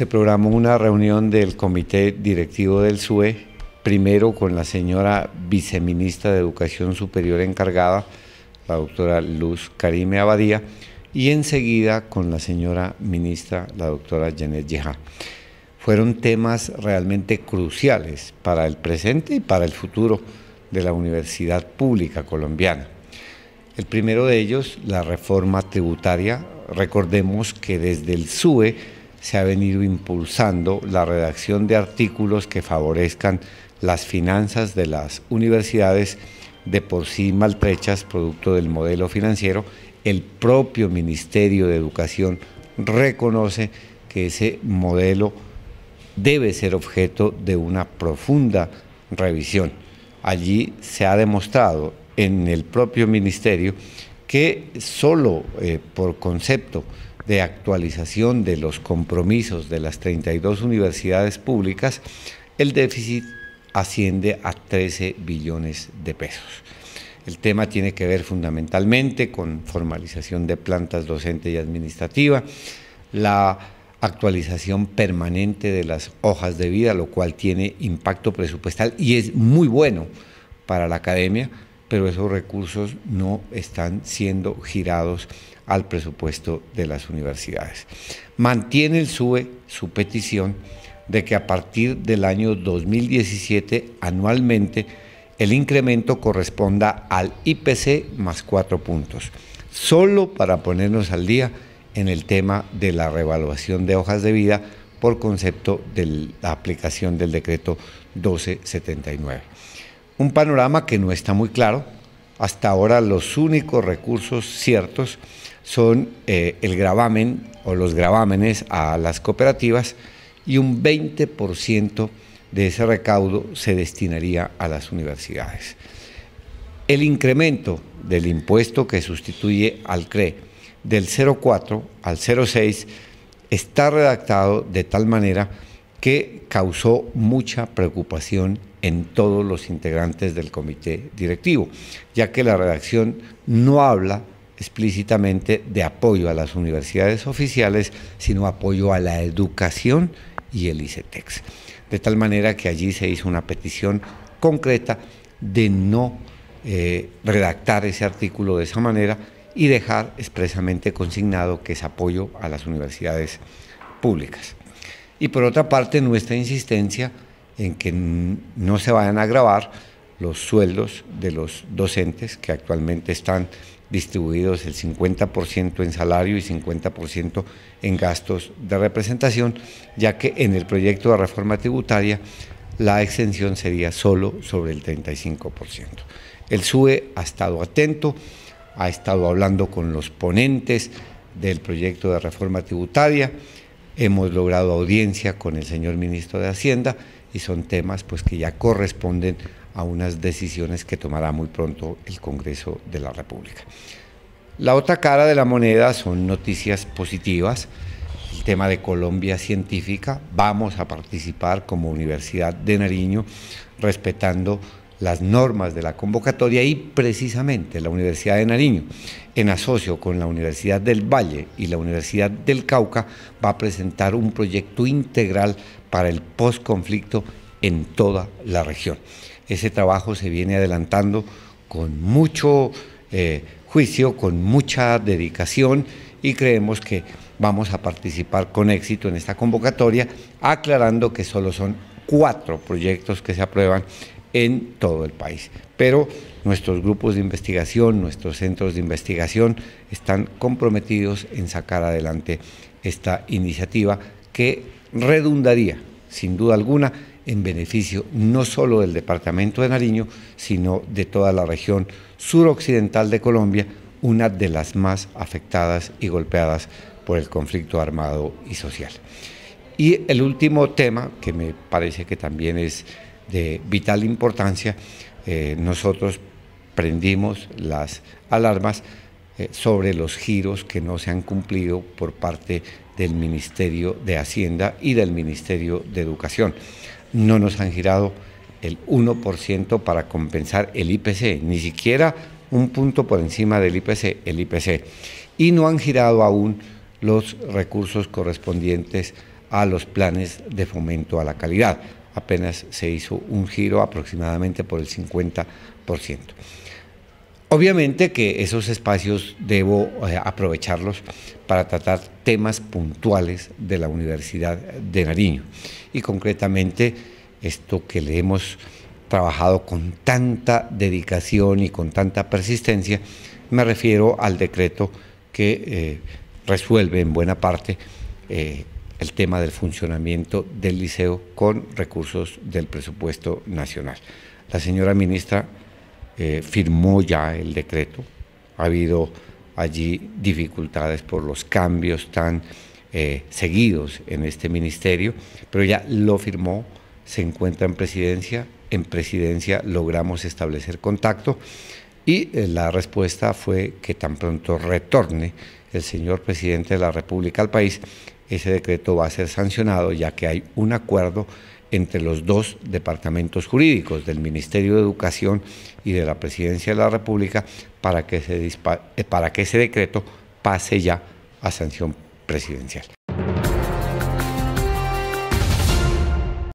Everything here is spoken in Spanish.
se programó una reunión del comité directivo del SUE, primero con la señora viceministra de Educación Superior encargada, la doctora Luz Karime Abadía, y enseguida con la señora ministra, la doctora Janet Yeha. Fueron temas realmente cruciales para el presente y para el futuro de la Universidad Pública Colombiana. El primero de ellos, la reforma tributaria. Recordemos que desde el SUE se ha venido impulsando la redacción de artículos que favorezcan las finanzas de las universidades de por sí maltrechas, producto del modelo financiero. El propio Ministerio de Educación reconoce que ese modelo debe ser objeto de una profunda revisión. Allí se ha demostrado en el propio ministerio que solo eh, por concepto de actualización de los compromisos de las 32 universidades públicas, el déficit asciende a 13 billones de pesos. El tema tiene que ver fundamentalmente con formalización de plantas docente y administrativa, la actualización permanente de las hojas de vida, lo cual tiene impacto presupuestal y es muy bueno para la academia, pero esos recursos no están siendo girados al presupuesto de las universidades. Mantiene el SUE su petición de que a partir del año 2017 anualmente el incremento corresponda al IPC más cuatro puntos, solo para ponernos al día en el tema de la revaluación de hojas de vida por concepto de la aplicación del decreto 1279 un panorama que no está muy claro. Hasta ahora los únicos recursos ciertos son eh, el gravamen o los gravámenes a las cooperativas y un 20% de ese recaudo se destinaría a las universidades. El incremento del impuesto que sustituye al CRE del 0,4 al 0,6 está redactado de tal manera que causó mucha preocupación en todos los integrantes del comité directivo, ya que la redacción no habla explícitamente de apoyo a las universidades oficiales, sino apoyo a la educación y el ICETEX. De tal manera que allí se hizo una petición concreta de no eh, redactar ese artículo de esa manera y dejar expresamente consignado que es apoyo a las universidades públicas y por otra parte nuestra insistencia en que no se vayan a grabar los sueldos de los docentes que actualmente están distribuidos el 50% en salario y 50% en gastos de representación, ya que en el proyecto de reforma tributaria la exención sería solo sobre el 35%. El SUE ha estado atento, ha estado hablando con los ponentes del proyecto de reforma tributaria, hemos logrado audiencia con el señor ministro de Hacienda y son temas pues que ya corresponden a unas decisiones que tomará muy pronto el Congreso de la República. La otra cara de la moneda son noticias positivas. El tema de Colombia Científica, vamos a participar como Universidad de Nariño respetando las normas de la convocatoria y precisamente la Universidad de Nariño, en asocio con la Universidad del Valle y la Universidad del Cauca, va a presentar un proyecto integral para el posconflicto en toda la región. Ese trabajo se viene adelantando con mucho eh, juicio, con mucha dedicación y creemos que vamos a participar con éxito en esta convocatoria, aclarando que solo son cuatro proyectos que se aprueban en todo el país. Pero nuestros grupos de investigación, nuestros centros de investigación están comprometidos en sacar adelante esta iniciativa que redundaría, sin duda alguna, en beneficio no solo del departamento de Nariño, sino de toda la región suroccidental de Colombia, una de las más afectadas y golpeadas por el conflicto armado y social. Y el último tema, que me parece que también es de vital importancia, eh, nosotros prendimos las alarmas eh, sobre los giros que no se han cumplido por parte del Ministerio de Hacienda y del Ministerio de Educación. No nos han girado el 1% para compensar el IPC, ni siquiera un punto por encima del IPC, el IPC. Y no han girado aún los recursos correspondientes a los planes de fomento a la calidad apenas se hizo un giro aproximadamente por el 50%. Obviamente que esos espacios debo eh, aprovecharlos para tratar temas puntuales de la Universidad de Nariño y concretamente esto que le hemos trabajado con tanta dedicación y con tanta persistencia, me refiero al decreto que eh, resuelve en buena parte eh, el tema del funcionamiento del liceo con recursos del presupuesto nacional. La señora ministra eh, firmó ya el decreto, ha habido allí dificultades por los cambios tan eh, seguidos en este ministerio, pero ya lo firmó, se encuentra en presidencia, en presidencia logramos establecer contacto y eh, la respuesta fue que tan pronto retorne el señor presidente de la República al país, ese decreto va a ser sancionado ya que hay un acuerdo entre los dos departamentos jurídicos del Ministerio de Educación y de la Presidencia de la República para que, eh, ese decreto pase ya a sanción presidencial.